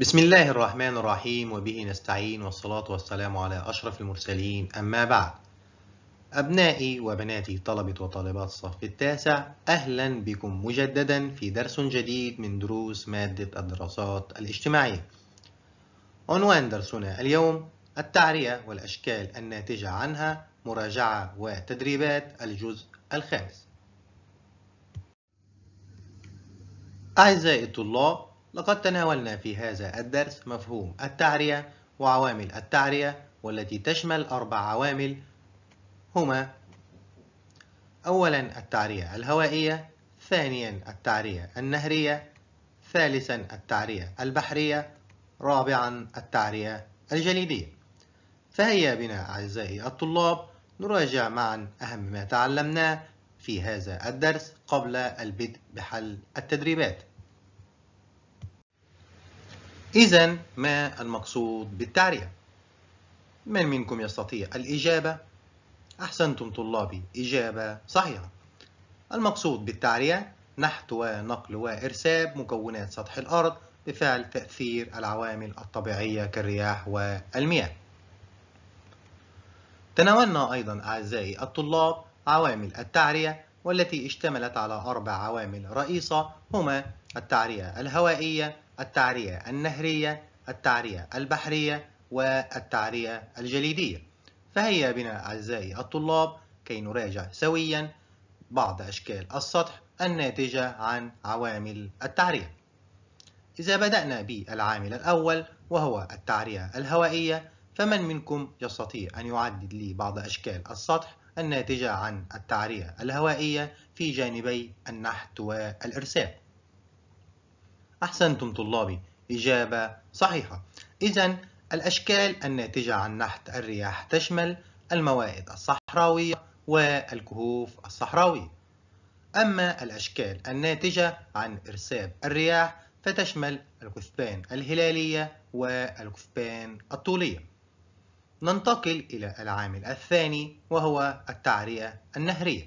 بسم الله الرحمن الرحيم وبه نستعين والصلاة والسلام على أشرف المرسلين أما بعد أبنائي وبناتي طلبة وطالبات الصف التاسع أهلا بكم مجددا في درس جديد من دروس مادة الدراسات الاجتماعية عنوان درسنا اليوم التعرية والأشكال الناتجة عنها مراجعة وتدريبات الجزء الخامس أعزائي الطلاب لقد تناولنا في هذا الدرس مفهوم التعرية وعوامل التعرية والتي تشمل أربع عوامل هما أولا التعرية الهوائية ثانيا التعرية النهرية ثالثا التعرية البحرية رابعا التعرية الجليدية فهيا بنا أعزائي الطلاب نراجع معا أهم ما تعلمناه في هذا الدرس قبل البدء بحل التدريبات إذا ما المقصود بالتعرية؟ من منكم يستطيع الإجابة؟ أحسنتم طلابي إجابة صحيحة المقصود بالتعرية نحت ونقل وإرساب مكونات سطح الأرض بفعل تأثير العوامل الطبيعية كالرياح والمياه تناولنا أيضا أعزائي الطلاب عوامل التعرية والتي اشتملت على أربع عوامل رئيسة هما التعرية الهوائية التعرية النهرية التعرية البحرية والتعرية الجليدية فهيا بنا أعزائي الطلاب كي نراجع سويا بعض أشكال السطح الناتجة عن عوامل التعرية إذا بدأنا بالعامل الأول وهو التعرية الهوائية فمن منكم يستطيع أن يعدد لي بعض أشكال السطح الناتجة عن التعرية الهوائية في جانبي النحت والإرسال أحسنتم طلابي إجابة صحيحة إذا الأشكال الناتجة عن نحت الرياح تشمل الموائد الصحراوية والكهوف الصحراوية أما الأشكال الناتجة عن إرساب الرياح فتشمل الكثبان الهلالية والكثبان الطولية ننتقل إلى العامل الثاني وهو التعرية النهرية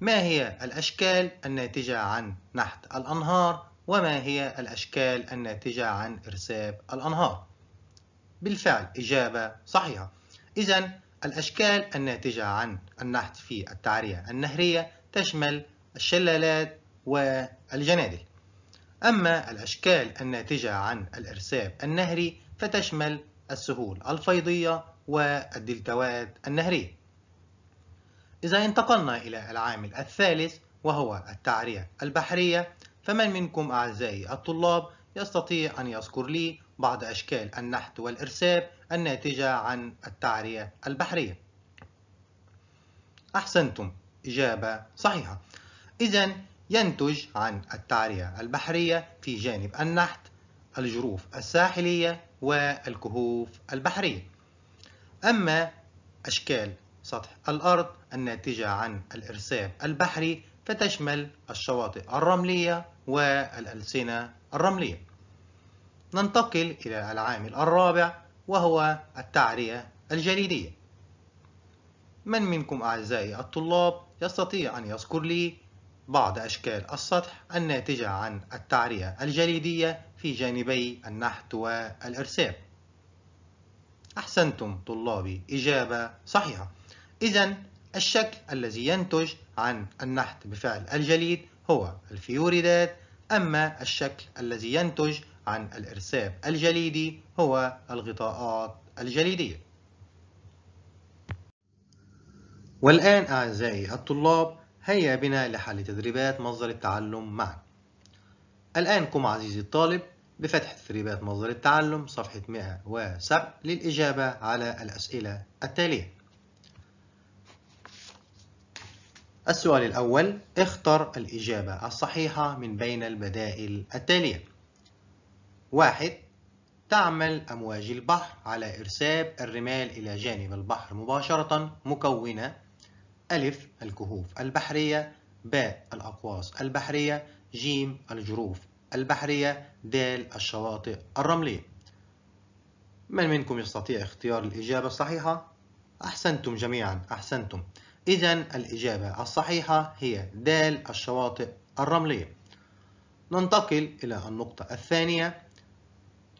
ما هي الأشكال الناتجة عن نحت الأنهار وما هي الأشكال الناتجة عن إرساب الأنهار؟ بالفعل إجابة صحيحة إذا الأشكال الناتجة عن النحت في التعرية النهرية تشمل الشلالات والجنادل أما الأشكال الناتجة عن الإرساب النهري فتشمل السهول الفيضية والدلتوات النهرية إذا انتقلنا إلى العامل الثالث وهو التعرية البحرية فمن منكم أعزائي الطلاب يستطيع أن يذكر لي بعض أشكال النحت والإرساب الناتجة عن التعرية البحرية أحسنتم إجابة صحيحة إذا ينتج عن التعرية البحرية في جانب النحت الجروف الساحلية والكهوف البحرية أما أشكال سطح الأرض الناتجة عن الإرساب البحري فتشمل الشواطئ الرملية والألسنة الرملية ننتقل إلى العامل الرابع وهو التعرية الجليدية من منكم أعزائي الطلاب يستطيع أن يذكر لي بعض أشكال السطح الناتجة عن التعرية الجليدية في جانبي النحت والإرسام أحسنتم طلابي إجابة صحيحة إذا الشكل الذي ينتج عن النحت بفعل الجليد هو الفيوريدات أما الشكل الذي ينتج عن الإرساب الجليدي هو الغطاءات الجليدية والآن أعزائي الطلاب هيا بنا لحل تدريبات مصدر التعلم معا الآن قم عزيزي الطالب بفتح تدريبات مصدر التعلم صفحة 107 للإجابة على الأسئلة التالية السؤال الأول اختر الإجابة الصحيحة من بين البدائل التالية واحد تعمل أمواج البحر على إرساب الرمال إلى جانب البحر مباشرة مكونة ألف الكهوف البحرية باء الأقواس البحرية جيم الجروف البحرية دال الشواطئ الرملية من منكم يستطيع اختيار الإجابة الصحيحة؟ أحسنتم جميعا أحسنتم إذا الإجابة الصحيحة هي د الشواطئ الرملية ننتقل إلى النقطة الثانية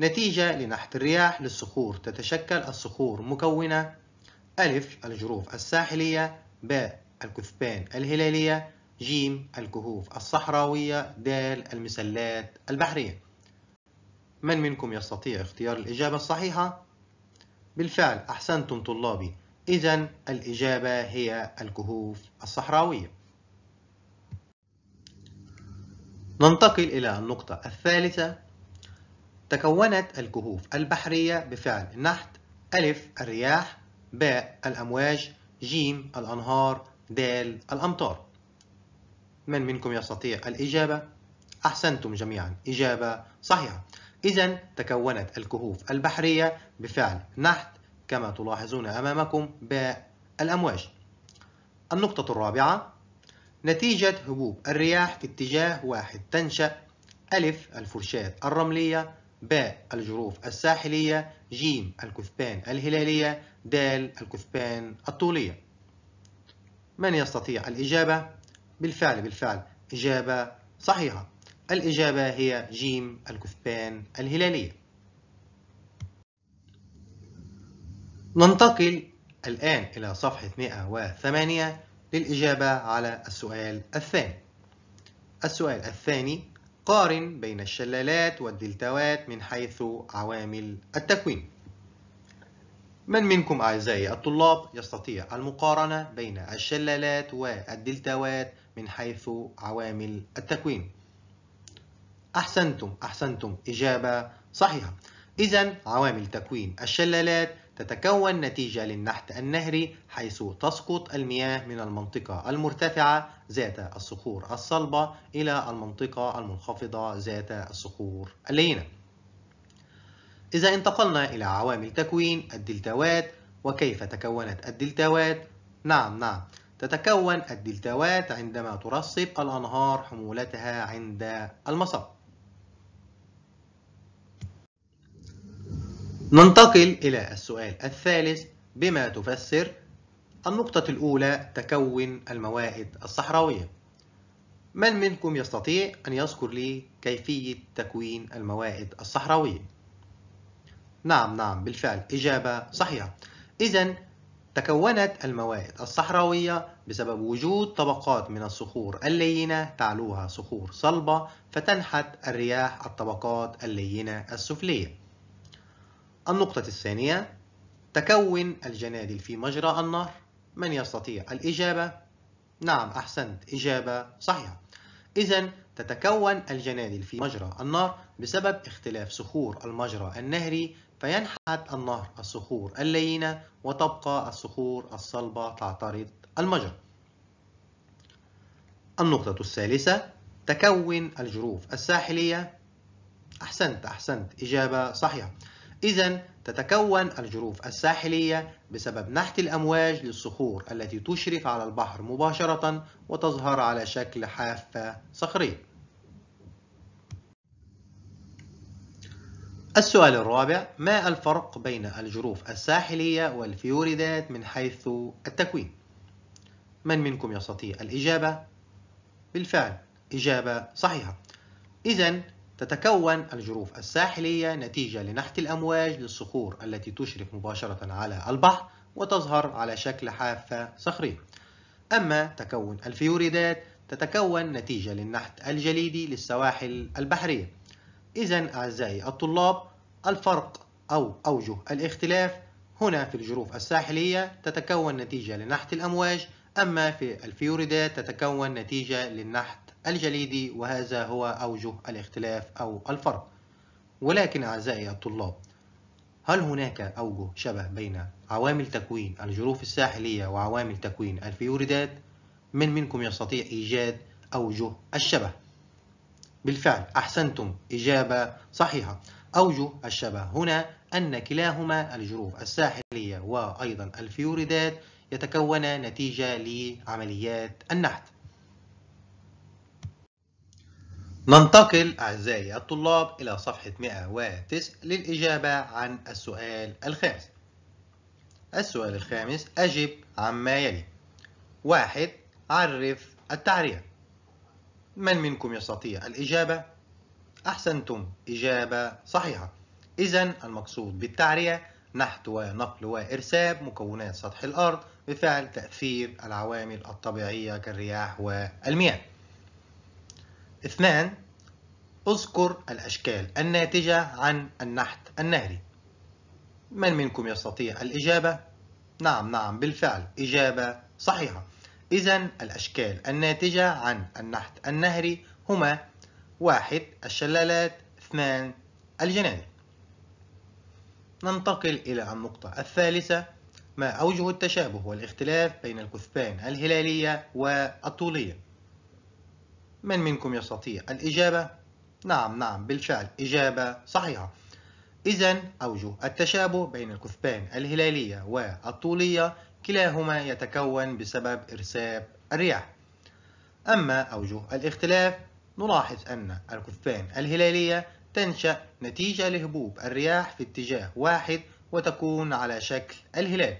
نتيجة لنحت الرياح للصخور تتشكل الصخور مكونة ألف الجروف الساحلية باء الكثبان الهلالية جيم الكهوف الصحراوية دال المسلات البحرية من منكم يستطيع اختيار الإجابة الصحيحة؟ بالفعل أحسنتم طلابي إذا الإجابة هي الكهوف الصحراوية ننتقل إلى النقطة الثالثة تكونت الكهوف البحرية بفعل النحت ألف الرياح باء الأمواج جيم الأنهار دال الأمطار من منكم يستطيع الإجابة؟ أحسنتم جميعا إجابة صحيحة إذا تكونت الكهوف البحرية بفعل نحت كما تلاحظون أمامكم بالأمواج النقطة الرابعة نتيجة هبوب الرياح في اتجاه واحد تنشأ ألف الفرشات الرملية باء الجروف الساحلية جيم الكثبان الهلالية دال الكثبان الطولية من يستطيع الإجابة؟ بالفعل بالفعل إجابة صحيحة الإجابة هي جيم الكثبان الهلالية ننتقل الآن إلى صفحة 108 للإجابة على السؤال الثاني السؤال الثاني قارن بين الشلالات والدلتوات من حيث عوامل التكوين من منكم أعزائي الطلاب يستطيع المقارنة بين الشلالات والدلتوات من حيث عوامل التكوين؟ أحسنتم أحسنتم إجابة صحيحة إذا عوامل تكوين الشلالات تتكون نتيجة للنحت النهري حيث تسقط المياه من المنطقة المرتفعة ذات الصخور الصلبة إلى المنطقة المنخفضة ذات الصخور اللينة. إذا انتقلنا إلى عوامل تكوين الدلتاوات وكيف تكونت الدلتاوات؟ نعم نعم تتكون الدلتاوات عندما ترصب الأنهار حمولتها عند المصب. ننتقل إلى السؤال الثالث بما تفسر النقطة الأولى تكون الموائد الصحراوية من منكم يستطيع أن يذكر لي كيفية تكوين الموائد الصحراوية؟ نعم نعم بالفعل إجابة صحيحة إذا تكونت الموائد الصحراوية بسبب وجود طبقات من الصخور اللينة تعلوها صخور صلبة فتنحت الرياح الطبقات اللينة السفلية النقطة الثانية تكون الجنادل في مجرى النهر من يستطيع الإجابة؟ نعم أحسنت إجابة صحيحة إذا تتكون الجنادل في مجرى النهر بسبب اختلاف صخور المجرى النهري فينحت النهر الصخور اللينة وتبقى الصخور الصلبة تعترض المجرى النقطة الثالثة تكون الجروف الساحلية أحسنت أحسنت إجابة صحيحة إذا تتكون الجروف الساحلية بسبب نحت الأمواج للصخور التي تشرف على البحر مباشرة وتظهر على شكل حافة صخرية. السؤال الرابع ما الفرق بين الجروف الساحلية والفيوريدات من حيث التكوين؟ من منكم يستطيع الإجابة؟ بالفعل إجابة صحيحة. إذن تتكون الجروف الساحلية نتيجة لنحت الأمواج للصخور التي تشرف مباشرة على البحر وتظهر على شكل حافة صخرية أما تكون الفيوريدات تتكون نتيجة للنحت الجليدي للسواحل البحرية إذا أعزائي الطلاب الفرق أو أوجه الاختلاف هنا في الجروف الساحلية تتكون نتيجة لنحت الأمواج أما في الفيوريدات تتكون نتيجة للنحت الجليدي وهذا هو أوجه الاختلاف أو الفرق ولكن أعزائي الطلاب هل هناك أوجه شبه بين عوامل تكوين الجروف الساحلية وعوامل تكوين الفيوريدات؟ من منكم يستطيع إيجاد أوجه الشبه؟ بالفعل أحسنتم إجابة صحيحة أوجه الشبه هنا أن كلاهما الجروف الساحلية وأيضا الفيوريدات يتكون نتيجة لعمليات النحت ننتقل أعزائي الطلاب إلى صفحة 109 للإجابة عن السؤال الخامس السؤال الخامس أجب عما يلي واحد عرف التعرية من منكم يستطيع الإجابة؟ أحسنتم إجابة صحيحة إذا المقصود بالتعرية نحت ونقل وإرساب مكونات سطح الأرض بفعل تأثير العوامل الطبيعية كالرياح والمياه اثنان اذكر الأشكال الناتجة عن النحت النهري من منكم يستطيع الإجابة؟ نعم نعم بالفعل إجابة صحيحة إذا الأشكال الناتجة عن النحت النهري هما واحد الشلالات اثنان الجنادق ننتقل إلى النقطة الثالثة ما أوجه التشابه والاختلاف بين الكثبان الهلالية والطولية من منكم يستطيع الإجابة؟ نعم نعم بالفعل إجابة صحيحة إذا أوجه التشابه بين الكثبان الهلالية والطولية كلاهما يتكون بسبب إرساب الرياح أما أوجه الاختلاف نلاحظ أن الكثبان الهلالية تنشأ نتيجة لهبوب الرياح في اتجاه واحد وتكون على شكل الهلال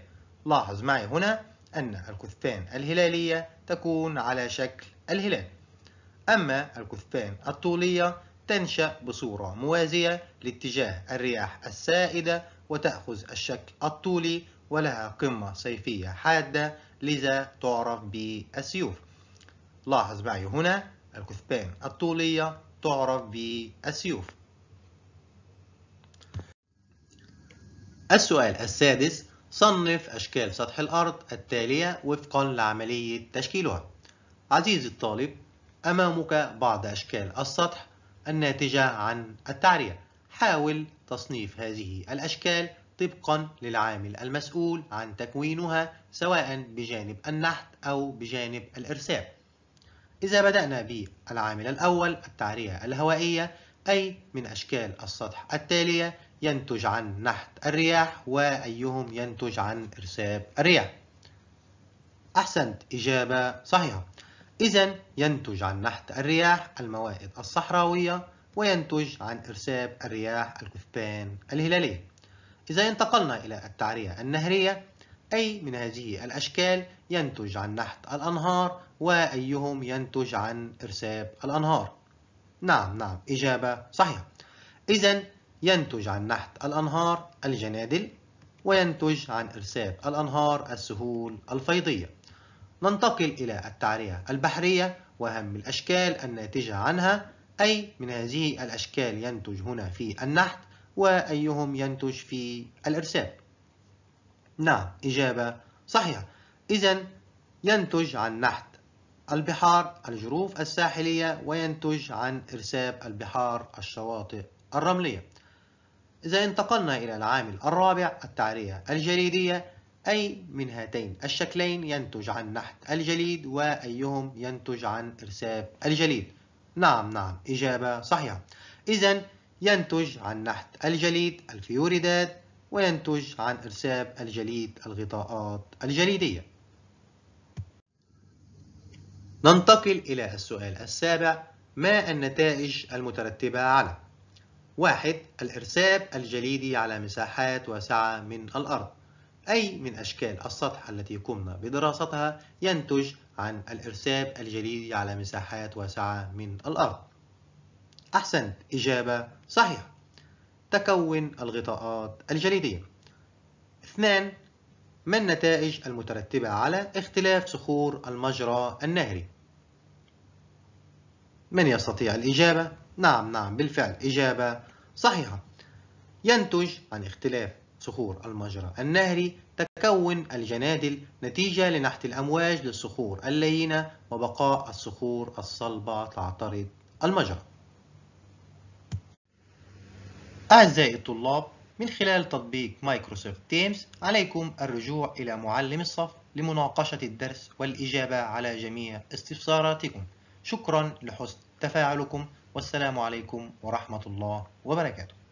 لاحظ معي هنا أن الكثبان الهلالية تكون على شكل الهلال أما الكثبان الطولية تنشأ بصورة موازية لاتجاه الرياح السائدة وتأخذ الشكل الطولي ولها قمة صيفية حادة لذا تعرف بالسيوف لاحظ معي هنا الكثبان الطولية تعرف بالسيوف السؤال السادس صنف أشكال سطح الأرض التالية وفقا لعملية تشكيلها عزيزي الطالب أمامك بعض أشكال السطح الناتجة عن التعرية حاول تصنيف هذه الأشكال طبقا للعامل المسؤول عن تكوينها سواء بجانب النحت أو بجانب الإرساب إذا بدأنا بالعامل الأول التعرية الهوائية أي من أشكال السطح التالية ينتج عن نحت الرياح وأيهم ينتج عن إرساب الرياح أحسنت إجابة صحيحة إذا ينتج عن نحت الرياح الموائد الصحراوية وينتج عن إرساب الرياح الكثبان الهلالية إذا انتقلنا إلى التعرية النهرية أي من هذه الأشكال ينتج عن نحت الأنهار وأيهم ينتج عن إرساب الأنهار نعم نعم إجابة صحيحة إذا ينتج عن نحت الأنهار الجنادل وينتج عن إرساب الأنهار السهول الفيضية ننتقل إلى التعرية البحرية وأهم الأشكال الناتجة عنها أي من هذه الأشكال ينتج هنا في النحت وأيهم ينتج في الإرساب نعم إجابة صحيحة إذا ينتج عن نحت البحار الجروف الساحلية وينتج عن إرساب البحار الشواطئ الرملية إذا انتقلنا إلى العامل الرابع التعرية الجليدية أي من هاتين الشكلين ينتج عن نحت الجليد وأيهم ينتج عن إرساب الجليد نعم نعم إجابة صحيحة إذا ينتج عن نحت الجليد الفيوريدات وينتج عن إرساب الجليد الغطاءات الجليدية ننتقل إلى السؤال السابع ما النتائج المترتبة على واحد الإرساب الجليدي على مساحات واسعة من الأرض أي من أشكال السطح التي قمنا بدراستها ينتج عن الإرساب الجليدي على مساحات واسعة من الأرض أحسنت إجابة صحيحة تكون الغطاءات الجليدية اثنان ما النتائج المترتبة على اختلاف صخور المجرى النهري؟ من يستطيع الإجابة؟ نعم نعم بالفعل إجابة صحيحة ينتج عن اختلاف صخور المجرى النهري تكون الجنادل نتيجة لنحت الأمواج للصخور اللينة وبقاء الصخور الصلبة تعترض المجرى أعزائي الطلاب من خلال تطبيق مايكروسوفت تيمز عليكم الرجوع إلى معلم الصف لمناقشة الدرس والإجابة على جميع استفساراتكم شكرا لحسن تفاعلكم والسلام عليكم ورحمة الله وبركاته